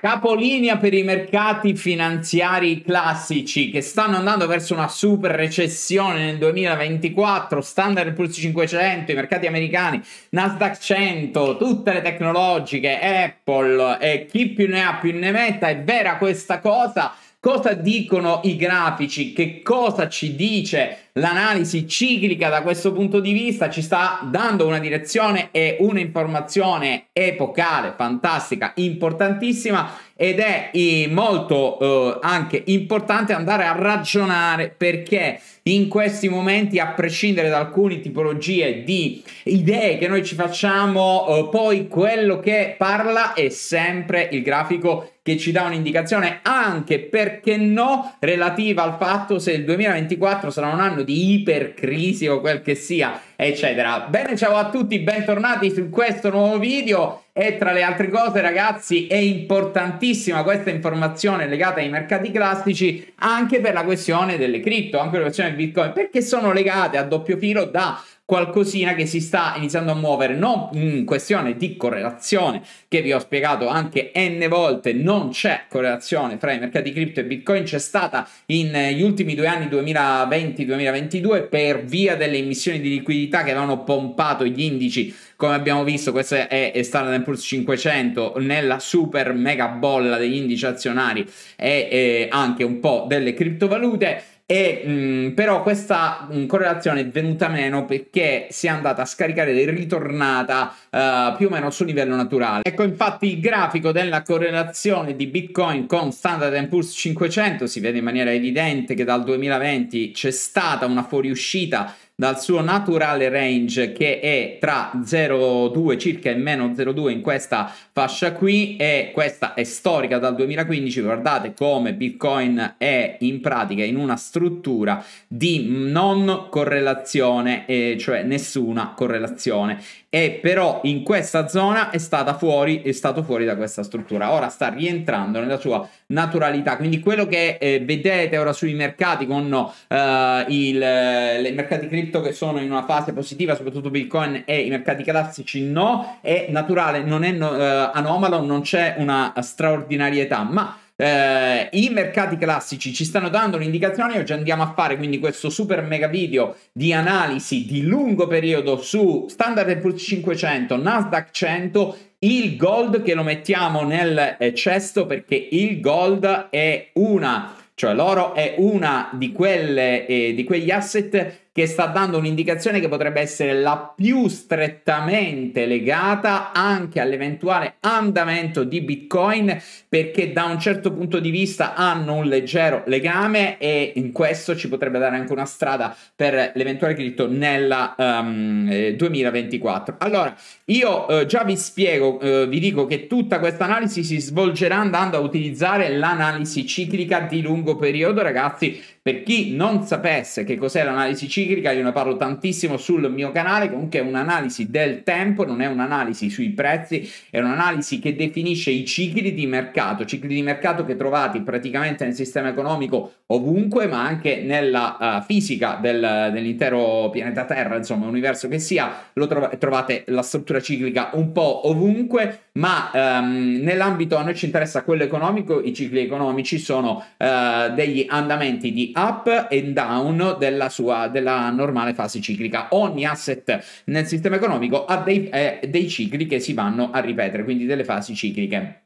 Capolinea per i mercati finanziari classici che stanno andando verso una super recessione nel 2024, Standard Poor's 500, i mercati americani, Nasdaq 100, tutte le tecnologiche, Apple e chi più ne ha più ne metta, è vera questa cosa? Cosa dicono i grafici? Che cosa ci dice l'analisi ciclica da questo punto di vista ci sta dando una direzione e un'informazione epocale, fantastica, importantissima ed è eh, molto eh, anche importante andare a ragionare perché in questi momenti, a prescindere da alcune tipologie di idee che noi ci facciamo, eh, poi quello che parla è sempre il grafico che ci dà un'indicazione anche perché no relativa al fatto se il 2024 sarà un anno anno di ipercrisi o quel che sia, eccetera. Bene, ciao a tutti, bentornati su questo nuovo video e tra le altre cose, ragazzi, è importantissima questa informazione legata ai mercati classici anche per la questione delle cripto, anche per la questione del Bitcoin, perché sono legate a doppio filo da qualcosina che si sta iniziando a muovere, non in questione di correlazione, che vi ho spiegato anche n volte, non c'è correlazione fra i mercati cripto e Bitcoin, c'è stata negli eh, ultimi due anni 2020-2022 per via delle emissioni di liquidità che avevano pompato gli indici come abbiamo visto questa è, è Standard Poor's 500 nella super mega bolla degli indici azionari e, e eh, anche un po' delle criptovalute e, mh, mm, però questa mh, mm, correlazione è venuta meno perché si è andata a scaricare ed è ritornata uh, più o meno al livello naturale. Ecco infatti il grafico della correlazione di Bitcoin con Standard Poor's 500 si vede in maniera evidente che dal 2020 c'è stata una fuoriuscita dal suo naturale range che è tra 0,2 circa e meno 0,2 in questa fascia qui e questa è storica dal 2015 guardate come bitcoin è in pratica in una struttura di non correlazione eh, cioè nessuna correlazione e però in questa zona è, stata fuori, è stato fuori da questa struttura. Ora sta rientrando nella sua naturalità, quindi quello che eh, vedete ora sui mercati con eh, il, eh, i mercati cripto che sono in una fase positiva, soprattutto Bitcoin e i mercati classici no, è naturale, non è no, eh, anomalo, non c'è una straordinarietà, ma eh, I mercati classici ci stanno dando un'indicazione, oggi andiamo a fare quindi questo super mega video di analisi di lungo periodo su Standard Poor's 500, Nasdaq 100 il gold che lo mettiamo nel eh, cesto perché il gold è una cioè l'oro è una di, quelle, eh, di quegli asset che sta dando un'indicazione che potrebbe essere la più strettamente legata anche all'eventuale andamento di Bitcoin perché da un certo punto di vista hanno un leggero legame e in questo ci potrebbe dare anche una strada per l'eventuale cripto nel um, 2024. Allora, io eh, già vi spiego, eh, vi dico che tutta questa analisi si svolgerà andando a utilizzare l'analisi ciclica di lungo periodo, ragazzi, per chi non sapesse che cos'è l'analisi ciclica, io ne parlo tantissimo sul mio canale, comunque è un'analisi del tempo, non è un'analisi sui prezzi, è un'analisi che definisce i cicli di mercato, cicli di mercato che trovate praticamente nel sistema economico ovunque, ma anche nella uh, fisica del, dell'intero pianeta Terra, insomma, universo che sia, lo trov- trovate la struttura ciclica un po' ovunque, ma um, nell'ambito a noi ci interessa quello economico, i cicli economici sono uh, degli andamenti di up e down della sua della normale fase ciclica. Ogni asset nel sistema economico ha dei, eh, dei cicli che si vanno a ripetere, quindi delle fasi cicliche.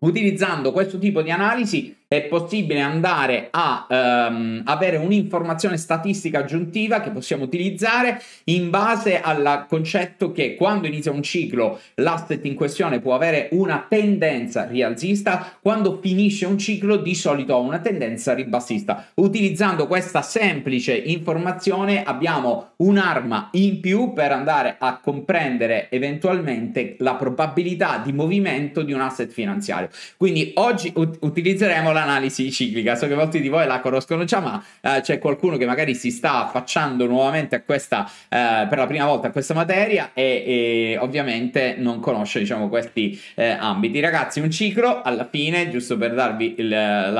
Utilizzando questo tipo di analisi è possibile andare a ehm, avere un'informazione statistica aggiuntiva che possiamo utilizzare in base al concetto che quando inizia un ciclo l'asset in questione può avere una tendenza rialzista, quando finisce un ciclo di solito ha una tendenza ribassista. Utilizzando questa semplice informazione abbiamo un'arma in più per andare a comprendere eventualmente la probabilità di movimento di un asset finanziario. Quindi oggi ut- utilizzeremo la l'analisi ciclica. So che molti di voi la conoscono già, ma eh, c'è qualcuno che magari si sta affacciando nuovamente a questa, eh, per la prima volta a questa materia e, e ovviamente non conosce, diciamo, questi eh, ambiti. Ragazzi, un ciclo alla fine, giusto per darvi il, la,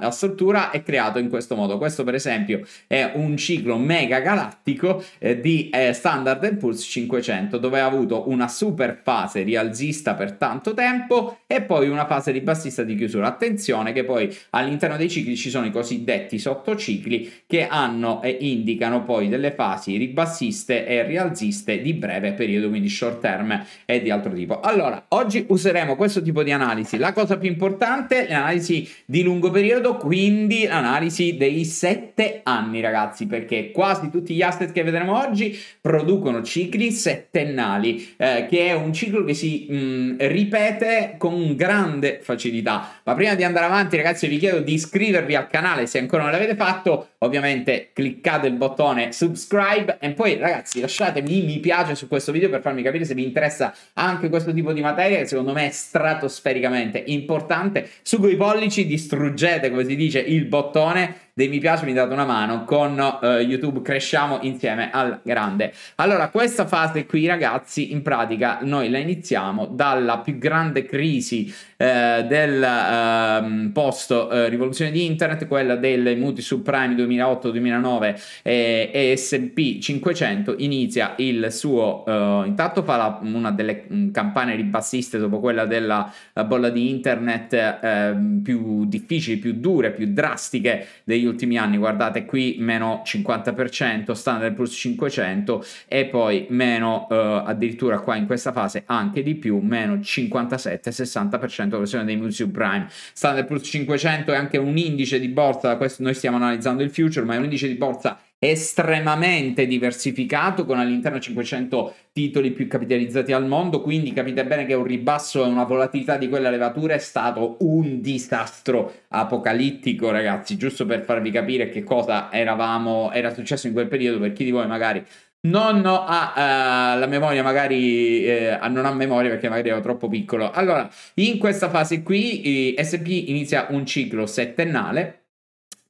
la, struttura, è creato in questo modo. Questo, per esempio, è un ciclo mega galattico eh, di eh, Standard Pulse 500, dove ha avuto una super fase rialzista per tanto tempo e poi una fase di bassista di chiusura. Attenzione che poi all'interno dei cicli ci sono i cosiddetti sottocicli che hanno e indicano poi delle fasi ribassiste e rialziste di breve periodo, quindi short term e di altro tipo. Allora, oggi useremo questo tipo di analisi. La cosa più importante è l'analisi di lungo periodo, quindi l'analisi dei sette anni, ragazzi, perché quasi tutti gli asset che vedremo oggi producono cicli settennali, eh, che è un ciclo che si mh, mm, ripete con grande facilità. Ma prima di andare avanti, ragazzi, ragazzi vi chiedo di iscrivervi al canale se ancora non l'avete fatto, ovviamente cliccate il bottone subscribe e poi ragazzi lasciatemi mi piace su questo video per farmi capire se vi interessa anche questo tipo di materia che secondo me è stratosfericamente importante, su quei pollici distruggete come si dice il bottone dei mi piace mi date una mano con uh, YouTube cresciamo insieme al grande. Allora, questa fase qui ragazzi, in pratica noi la iniziamo dalla più grande crisi eh, del ehm, eh, post rivoluzione di internet, quella delle mutui subprime 2008-2009 eh, e S&P 500 inizia il suo eh, intanto fa la, una delle mm, campane ribassiste dopo quella della eh, bolla di internet ehm, più difficili, più dure, più drastiche degli ultimi anni. Guardate qui meno 50%, Standard Plus 500 e poi meno addirittura qua in questa fase anche di più, meno 57-60% 500 versione dei mutui subprime, Standard plus 500 è anche un indice di borsa, questo noi stiamo analizzando il future, ma è un indice di borsa estremamente diversificato con all'interno 500 titoli più capitalizzati al mondo quindi capite bene che un ribasso e una volatilità di quella levatura è stato un disastro apocalittico ragazzi giusto per farvi capire che cosa eravamo era successo in quel periodo per chi di voi magari non ha uh, la memoria, magari eh, non ha memoria perché magari era troppo piccolo. Allora, in questa fase qui eh, SP inizia un ciclo settennale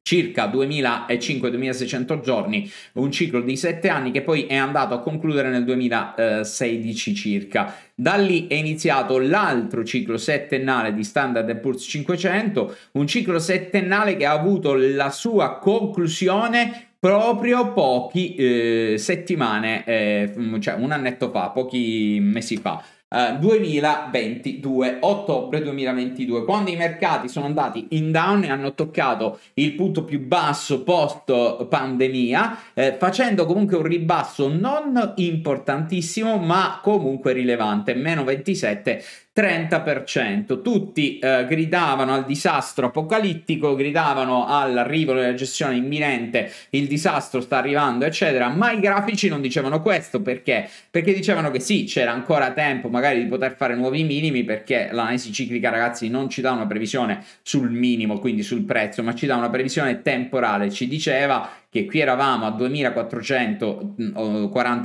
circa 2005-2600 giorni, un ciclo di 7 anni che poi è andato a concludere nel 2016 circa. Da lì è iniziato l'altro ciclo settennale di Standard Poor's 500, un ciclo settennale che ha avuto la sua conclusione proprio pochi eh, settimane, eh, cioè un annetto fa, pochi mesi fa. Uh, eh, 2022, ottobre 2022, quando i mercati sono andati in down e hanno toccato il punto più basso post pandemia, eh, facendo comunque un ribasso non importantissimo, ma comunque rilevante, meno 27 30%. Tutti eh, gridavano al disastro apocalittico, gridavano all'arrivo della gestione imminente, il disastro sta arrivando, eccetera, ma i grafici non dicevano questo perché? Perché dicevano che sì, c'era ancora tempo magari di poter fare nuovi minimi perché l'analisi ciclica, ragazzi, non ci dà una previsione sul minimo, quindi sul prezzo, ma ci dà una previsione temporale, ci diceva che qui eravamo a 2440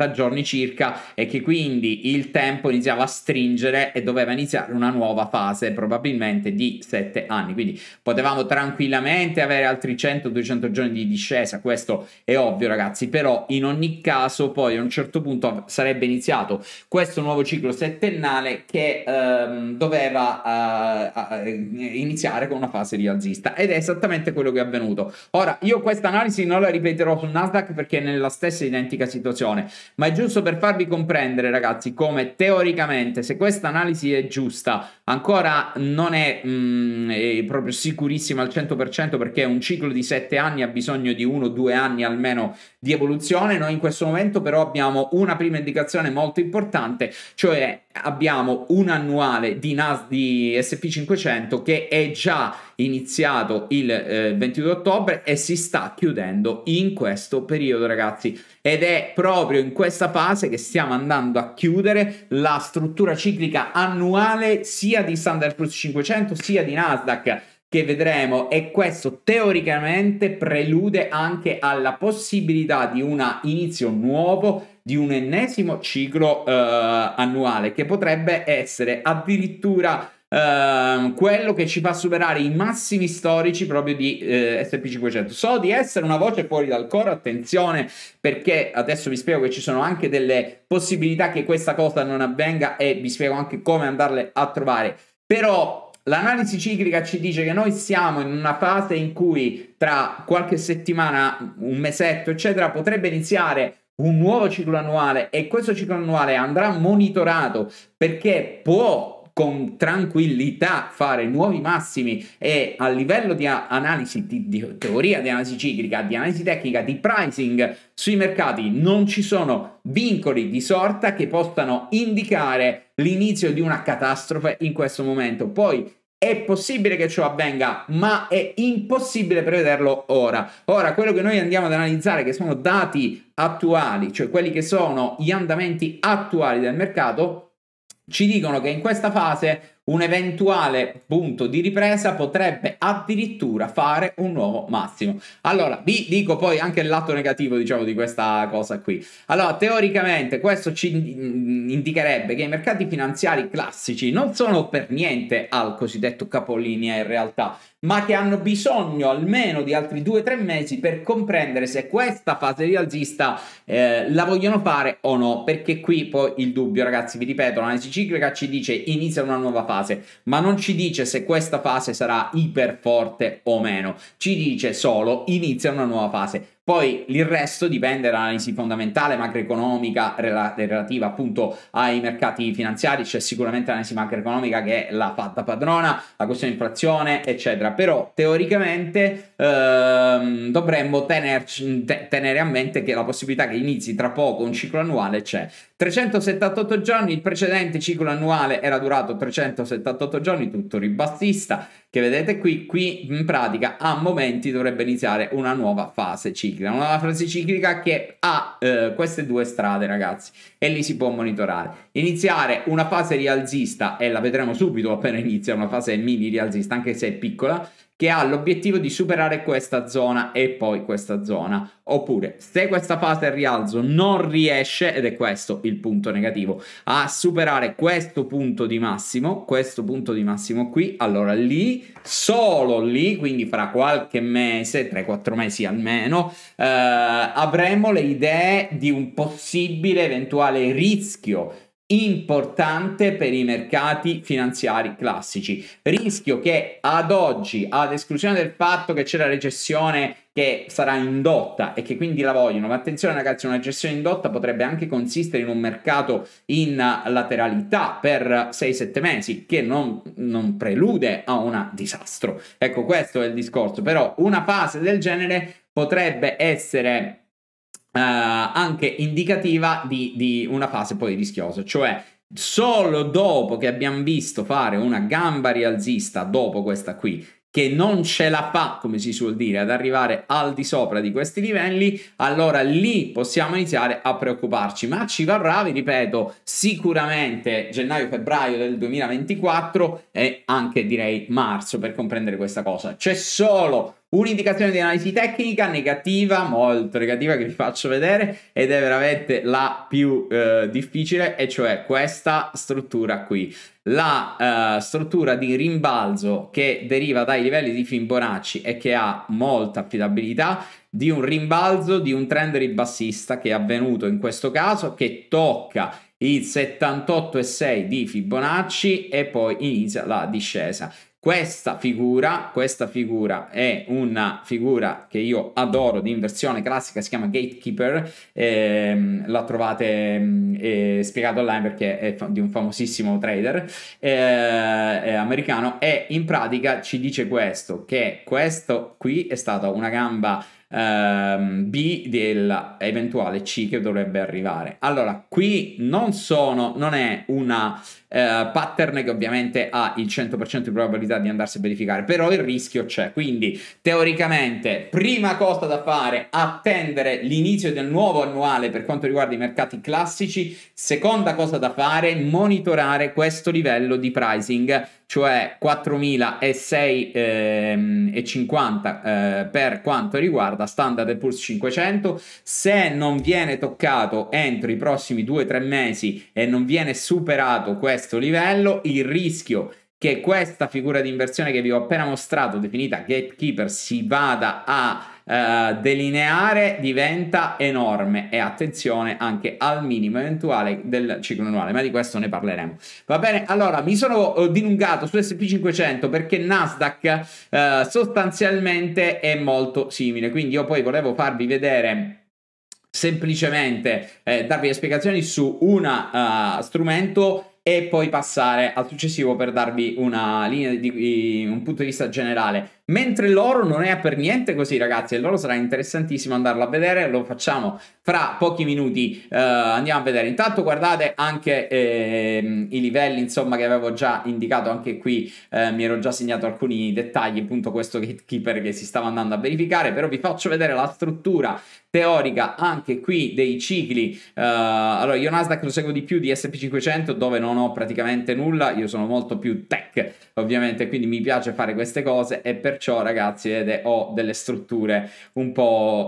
mm, giorni circa e che quindi il tempo iniziava a stringere e doveva iniziare una nuova fase probabilmente di 7 anni. Quindi potevamo tranquillamente avere altri 100-200 giorni di discesa, questo è ovvio ragazzi, però in ogni caso poi a un certo punto sarebbe iniziato questo nuovo ciclo settennale che ehm, doveva eh, iniziare con una fase rialzista ed è esattamente quello che è avvenuto. Ora io questa analisi non la ripeterò sul Nasdaq perché è nella stessa identica situazione, ma è giusto per farvi comprendere ragazzi come teoricamente se questa analisi è giusta ancora non è, mh, mm, è proprio sicurissima al 100% perché un ciclo di 7 anni ha bisogno di 1-2 anni almeno di evoluzione, noi in questo momento però abbiamo una prima indicazione molto importante, cioè abbiamo un annuale di, Nas- di SP500 che è già iniziato il eh, 22 ottobre e si sta chiudendo in questo periodo ragazzi ed è proprio in questa fase che stiamo andando a chiudere la struttura ciclica annuale sia di Standard Plus 500 sia di Nasdaq che vedremo e questo teoricamente prelude anche alla possibilità di un inizio nuovo di un ennesimo ciclo eh, annuale che potrebbe essere addirittura Ehm, quello che ci fa superare i massimi storici proprio di uh, eh, SP500. So di essere una voce fuori dal coro, attenzione, perché adesso vi spiego che ci sono anche delle possibilità che questa cosa non avvenga e vi spiego anche come andarle a trovare. Però L'analisi ciclica ci dice che noi siamo in una fase in cui tra qualche settimana, un mesetto, eccetera, potrebbe iniziare un nuovo ciclo annuale e questo ciclo annuale andrà monitorato perché può con tranquillità fare nuovi massimi e a livello di analisi, di, di teoria di analisi ciclica, di analisi tecnica, di pricing sui mercati non ci sono vincoli di sorta che possano indicare l'inizio di una catastrofe in questo momento. Poi è possibile che ciò avvenga, ma è impossibile prevederlo ora. Ora, quello che noi andiamo ad analizzare, che sono dati attuali, cioè quelli che sono gli andamenti attuali del mercato, ci dicono che in questa fase un eventuale punto di ripresa potrebbe addirittura fare un nuovo massimo. Allora, vi dico poi anche il lato negativo, diciamo, di questa cosa qui. Allora, teoricamente questo ci indicherebbe che i mercati finanziari classici non sono per niente al cosiddetto capolinea in realtà, ma che hanno bisogno almeno di altri 2-3 mesi per comprendere se questa fase rialzista eh, la vogliono fare o no, perché qui poi il dubbio, ragazzi, vi ripeto, l'analisi ciclica ci dice inizia una nuova fase fase, ma non ci dice se questa fase sarà iper forte o meno, ci dice solo inizia una nuova fase. Poi il resto dipende dall'analisi fondamentale macroeconomica rela- relativa appunto ai mercati finanziari, c'è sicuramente l'analisi macroeconomica che è la fatta padrona, la questione inflazione, eccetera. Però teoricamente ehm, dovremmo tenerci, te- tenere a mente che la possibilità che inizi tra poco un ciclo annuale c'è. 378 giorni, il precedente ciclo annuale era durato 378 giorni, tutto ribassista che vedete qui, qui in pratica a momenti dovrebbe iniziare una nuova fase ciclica, una nuova fase ciclica che ha eh, queste due strade ragazzi e lì si può monitorare. Iniziare una fase rialzista e la vedremo subito appena inizia una fase mini rialzista anche se è piccola che ha l'obiettivo di superare questa zona e poi questa zona. Oppure, se questa fase al rialzo non riesce, ed è questo il punto negativo, a superare questo punto di massimo, questo punto di massimo qui, allora lì, solo lì, quindi fra qualche mese, 3-4 mesi almeno, eh, avremo le idee di un possibile eventuale rischio importante per i mercati finanziari classici. Rischio che ad oggi, ad esclusione del fatto che c'è la recessione che sarà indotta e che quindi la vogliono, ma attenzione ragazzi, una recessione indotta potrebbe anche consistere in un mercato in lateralità per 6-7 mesi, che non, non prelude a un disastro. Ecco, questo è il discorso, però una fase del genere potrebbe essere eh, anche indicativa di, di una fase poi rischiosa, cioè solo dopo che abbiamo visto fare una gamba rialzista dopo questa qui che non ce la fa, come si suol dire, ad arrivare al di sopra di questi livelli, allora lì possiamo iniziare a preoccuparci. Ma ci varrà, vi ripeto, sicuramente gennaio-febbraio del 2024 e anche direi marzo per comprendere questa cosa. C'è solo Un'indicazione di analisi tecnica negativa, molto negativa, che vi faccio vedere ed è veramente la più eh, difficile, e cioè questa struttura qui. La eh, struttura di rimbalzo che deriva dai livelli di Fibonacci e che ha molta affidabilità di un rimbalzo di un trend ribassista che è avvenuto in questo caso che tocca il 78,6 di Fibonacci e poi inizia la discesa. Questa figura, questa figura è una figura che io adoro di inversione classica, si chiama Gatekeeper, ehm, la trovate eh, spiegata online perché è di un famosissimo trader eh, americano e in pratica ci dice questo, che questo qui è stata una gamba ehm, B dell'eventuale C che dovrebbe arrivare. Allora, qui non sono, non è una eh, pattern che ovviamente ha il 100% di probabilità di andarsi a verificare, però il rischio c'è. Quindi, teoricamente, prima cosa da fare, attendere l'inizio del nuovo annuale per quanto riguarda i mercati classici. Seconda cosa da fare, monitorare questo livello di pricing cioè 4.006,50 ehm, eh, per quanto riguarda Standard Pulse 500. Se non viene toccato entro i prossimi 2-3 mesi e non viene superato questo livello, il rischio che questa figura di inversione che vi ho appena mostrato, definita gatekeeper, si vada a eh, delineare diventa enorme e attenzione anche al minimo eventuale del ciclo annuale, ma di questo ne parleremo. Va bene, allora mi sono eh, dilungato su SP500 perché Nasdaq eh, sostanzialmente è molto simile, quindi io poi volevo farvi vedere semplicemente eh, darvi le spiegazioni su un uh, eh, strumento e poi passare al successivo per darvi una linea di, di un punto di vista generale. Mentre l'oro non è per niente così, ragazzi, e l'oro sarà interessantissimo andarlo a vedere, lo facciamo fra pochi minuti, uh, andiamo a vedere. Intanto guardate anche eh, i livelli, insomma, che avevo già indicato anche qui, eh, mi ero già segnato alcuni dettagli, appunto questo gatekeeper che si stava andando a verificare, però vi faccio vedere la struttura teorica anche qui dei cicli. Uh, allora, io Nasdaq lo seguo di più di SP500 dove non ho praticamente nulla, io sono molto più tech ovviamente, quindi mi piace fare queste cose e per perciò ragazzi vedete ho delle strutture un po'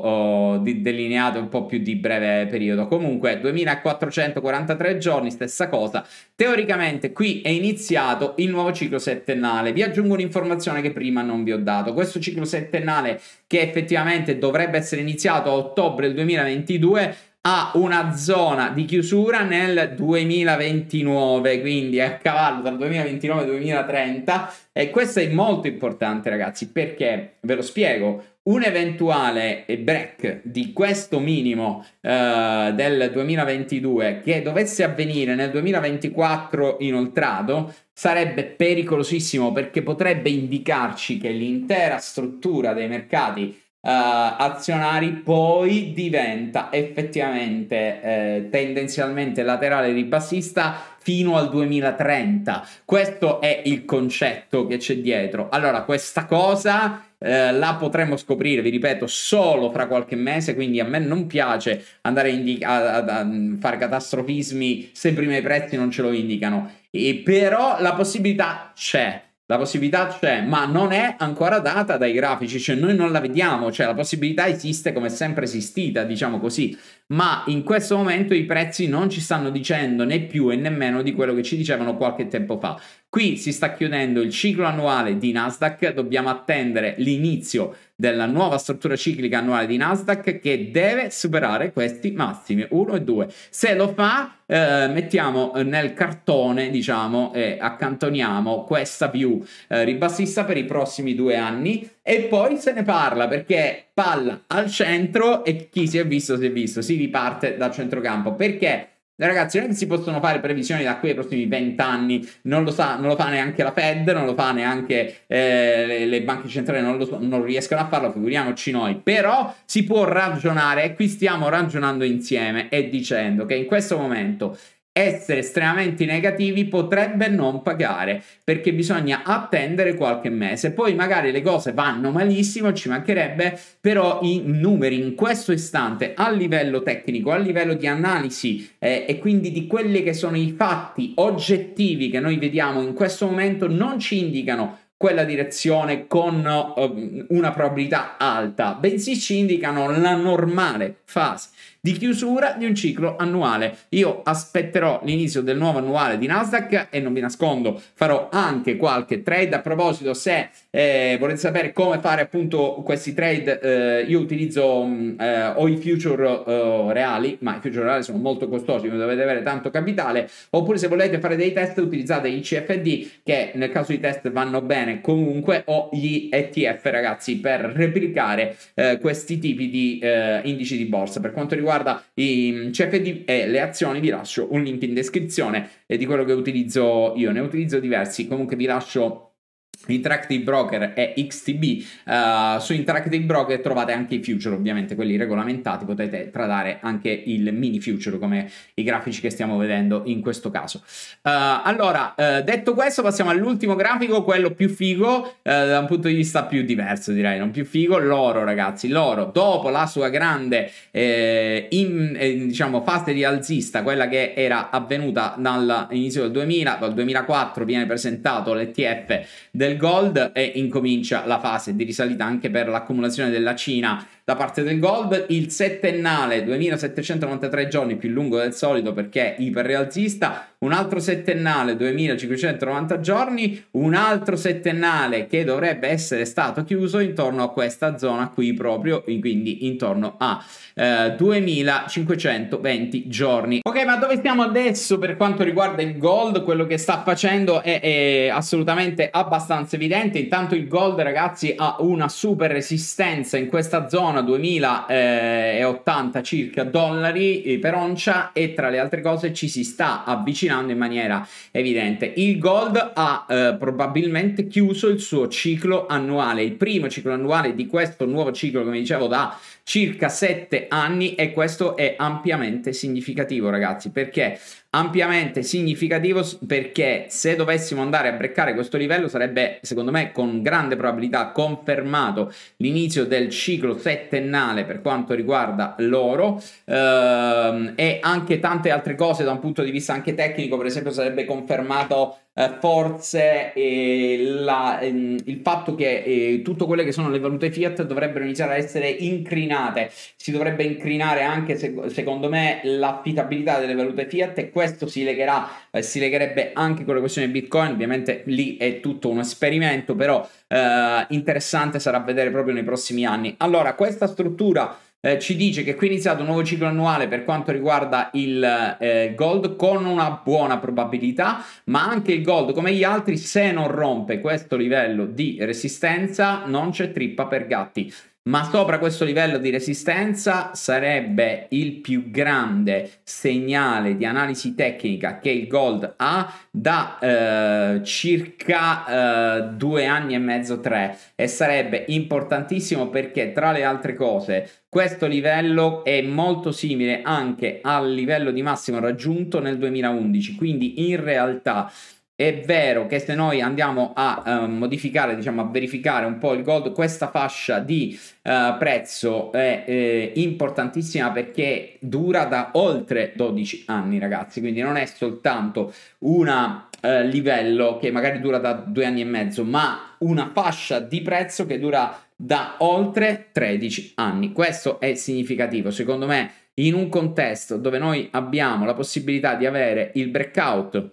oh, di, delineate un po' più di breve periodo comunque 2443 giorni stessa cosa teoricamente qui è iniziato il nuovo ciclo settennale vi aggiungo un'informazione che prima non vi ho dato questo ciclo settennale che effettivamente dovrebbe essere iniziato a ottobre del 2022 a una zona di chiusura nel 2029, quindi a cavallo dal 2029 al 2030 e questo è molto importante ragazzi perché ve lo spiego, un eventuale break di questo minimo eh, del 2022 che dovesse avvenire nel 2024 inoltrato sarebbe pericolosissimo perché potrebbe indicarci che l'intera struttura dei mercati eh, azionari poi diventa effettivamente eh, tendenzialmente laterale ribassista fino al 2030. Questo è il concetto che c'è dietro. Allora, questa cosa eh, la potremo scoprire, vi ripeto, solo fra qualche mese, quindi a me non piace andare indi- a, a, a mm, fare catastrofismi se prima i prezzi non ce lo indicano. E però la possibilità c'è. La possibilità c'è, ma non è ancora data dai grafici, cioè noi non la vediamo, cioè la possibilità esiste come è sempre esistita, diciamo così, ma in questo momento i prezzi non ci stanno dicendo né più e né meno di quello che ci dicevano qualche tempo fa. Qui si sta chiudendo il ciclo annuale di Nasdaq, dobbiamo attendere l'inizio della nuova struttura ciclica annuale di Nasdaq che deve superare questi massimi 1 e 2. Se lo fa, eh, mettiamo nel cartone, diciamo, e accantoniamo questa più eh, ribassista per i prossimi due anni e poi se ne parla perché palla al centro e chi si è visto si è visto, si riparte dal centrocampo perché Ragazzi, non si possono fare previsioni da qui ai prossimi vent'anni, non, lo sa, non, lo fa neanche la Fed, non lo fa neanche eh, le, le, banche centrali, non, lo, non riescono a farlo, figuriamoci noi. Però si può ragionare, e qui stiamo ragionando insieme e dicendo che in questo momento essere estremamente negativi potrebbe non pagare perché bisogna attendere qualche mese poi magari le cose vanno malissimo ci mancherebbe però i numeri in questo istante a livello tecnico a livello di analisi eh, e quindi di quelli che sono i fatti oggettivi che noi vediamo in questo momento non ci indicano quella direzione con eh, una probabilità alta bensì ci indicano la normale fase di chiusura di un ciclo annuale. Io aspetterò l'inizio del nuovo annuale di Nasdaq e non vi nascondo, farò anche qualche trade. A proposito, se eh, volete sapere come fare appunto questi trade, eh, io utilizzo mm, eh, o i future eh, reali, ma i future reali sono molto costosi, non dovete avere tanto capitale, oppure se volete fare dei test utilizzate i CFD che nel caso di test vanno bene comunque o gli ETF ragazzi per replicare eh, questi tipi di eh, indici di borsa. Per quanto riguarda guarda, i mm, CFD cioè e eh, le azioni vi lascio un link in descrizione di quello che utilizzo io, ne utilizzo diversi, comunque vi lascio Interactive Broker e XTB. Uh, eh, su Interactive Broker trovate anche i future, ovviamente quelli regolamentati, potete tradare anche il mini future come i grafici che stiamo vedendo in questo caso. Uh, allora, uh, detto questo, passiamo all'ultimo grafico, quello più figo da un punto di vista più diverso, direi, non più figo, l'oro ragazzi, l'oro dopo la sua grande eh, in, eh, diciamo fase rialzista, quella che era avvenuta dall'inizio del 2000, dal 2004 viene presentato l'ETF del gold e incomincia la fase di risalita anche per l'accumulazione della Cina da parte del Gold. il settennale 2793 giorni più lungo del solito perché è iperrealzista, un altro settennale 2590 giorni, un altro settennale che dovrebbe essere stato chiuso intorno a questa zona qui proprio, quindi intorno a eh, 2520 giorni. Ok, ma dove stiamo adesso per quanto riguarda il gold? Quello che sta facendo è, è assolutamente abbastanza evidente, intanto il gold ragazzi ha una super resistenza in questa zona zona 2080 eh, circa dollari eh, per oncia e tra le altre cose ci si sta avvicinando in maniera evidente. Il gold ha eh, probabilmente chiuso il suo ciclo annuale, il primo ciclo annuale di questo nuovo ciclo, come dicevo, da circa 7 anni e questo è ampiamente significativo ragazzi perché ampiamente significativo perché se dovessimo andare a breccare questo livello sarebbe secondo me con grande probabilità confermato l'inizio del ciclo settennale per quanto riguarda l'oro ehm, e anche tante altre cose da un punto di vista anche tecnico per esempio sarebbe confermato eh, forze e la, ehm, il fatto che eh, tutte quelle che sono le valute fiat dovrebbero iniziare a essere incrinate, si dovrebbe incrinare anche secondo me l'affidabilità delle valute fiat e questo si legherà, eh, si legherebbe anche con la questione Bitcoin, ovviamente lì è tutto un esperimento, però eh, interessante sarà vedere proprio nei prossimi anni. Allora, questa struttura eh, ci dice che qui è iniziato un nuovo ciclo annuale per quanto riguarda il eh, gold con una buona probabilità, ma anche il gold come gli altri se non rompe questo livello di resistenza non c'è trippa per gatti ma sopra questo livello di resistenza sarebbe il più grande segnale di analisi tecnica che il gold ha da eh, circa eh, due anni e mezzo, tre e sarebbe importantissimo perché tra le altre cose questo livello è molto simile anche al livello di massimo raggiunto nel 2011, quindi in realtà è vero che se noi andiamo a uh, modificare, diciamo a verificare un po' il gold, questa fascia di uh, prezzo è eh, importantissima perché dura da oltre 12 anni, ragazzi. Quindi non è soltanto un uh, eh, livello che magari dura da due anni e mezzo, ma una fascia di prezzo che dura da oltre 13 anni. Questo è significativo, secondo me, in un contesto dove noi abbiamo la possibilità di avere il breakout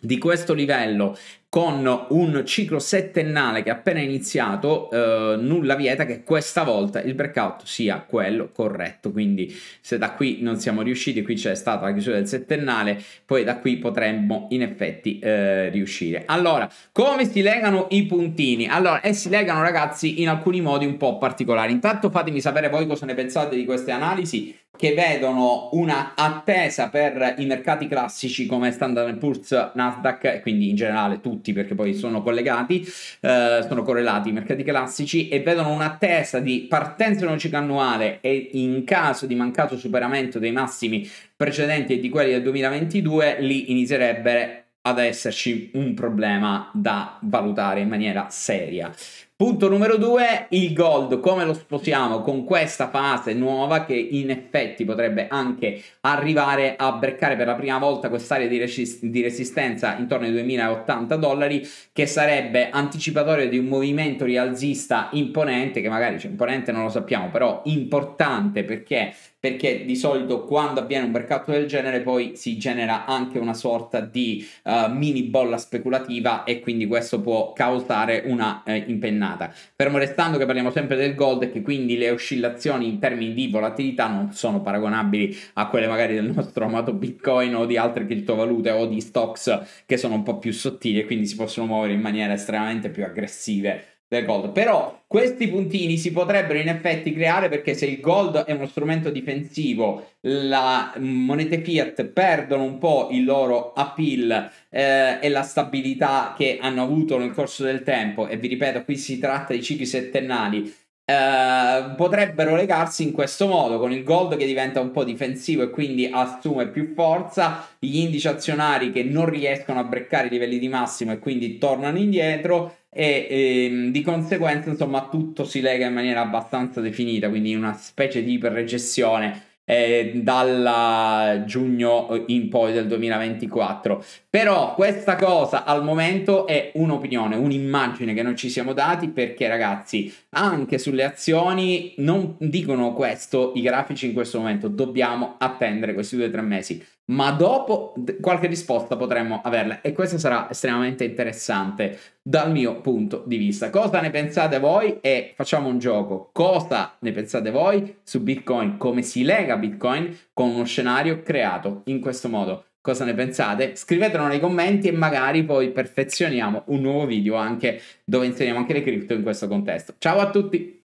di questo livello con un ciclo settennale che è appena iniziato, eh, nulla vieta che questa volta il breakout sia quello corretto. Quindi se da qui non siamo riusciti, qui c'è stata la chiusura del settennale, poi da qui potremmo in effetti eh, riuscire. Allora, come si legano i puntini? Allora, e eh, si legano ragazzi in alcuni modi un po' particolari. Intanto fatemi sapere voi cosa ne pensate di queste analisi che vedono una attesa per i mercati classici come Standard Poor's, Nasdaq e quindi in generale tutti tutti perché poi sono collegati, eh, sono correlati i mercati classici e vedono un'attesa di partenza in un ciclo annuale e in caso di mancato superamento dei massimi precedenti e di quelli del 2022 lì inizierebbe ad esserci un problema da valutare in maniera seria. Punto numero due, il gold, come lo sposiamo con questa fase nuova che in effetti potrebbe anche arrivare a breccare per la prima volta quest'area di, resist di, resistenza intorno ai 2080 dollari che sarebbe anticipatorio di un movimento rialzista imponente che magari cioè, imponente non lo sappiamo però importante perché perché di solito quando avviene un mercato del genere poi si genera anche una sorta di uh, mini bolla speculativa e quindi questo può causare una eh, impennata. Fermo restando che parliamo sempre del gold e che quindi le oscillazioni in termini di volatilità non sono paragonabili a quelle magari del nostro amato Bitcoin o di altre criptovalute o di stocks che sono un po' più sottili e quindi si possono muovere in maniera estremamente più aggressive del gold. Però questi puntini si potrebbero in effetti creare perché se il gold è uno strumento difensivo, la monete fiat perdono un po' il loro appeal eh, e la stabilità che hanno avuto nel corso del tempo. E vi ripeto, qui si tratta di cicli settennali eh, potrebbero legarsi in questo modo con il gold che diventa un po' difensivo e quindi assume più forza, gli indici azionari che non riescono a breccare i livelli di massimo e quindi tornano indietro e, e ehm, di conseguenza insomma tutto si lega in maniera abbastanza definita, quindi una specie di iperrecessione eh, dal giugno eh, in poi del 2024. Però questa cosa al momento è un'opinione, un'immagine che non ci siamo dati perché ragazzi, anche sulle azioni non dicono questo i grafici in questo momento, dobbiamo attendere questi due o tre mesi ma dopo qualche risposta potremmo averla e questo sarà estremamente interessante dal mio punto di vista. Cosa ne pensate voi? E facciamo un gioco. Cosa ne pensate voi su Bitcoin? Come si lega Bitcoin con uno scenario creato in questo modo? Cosa ne pensate? Scrivetelo nei commenti e magari poi perfezioniamo un nuovo video anche dove inseriamo anche le cripto in questo contesto. Ciao a tutti!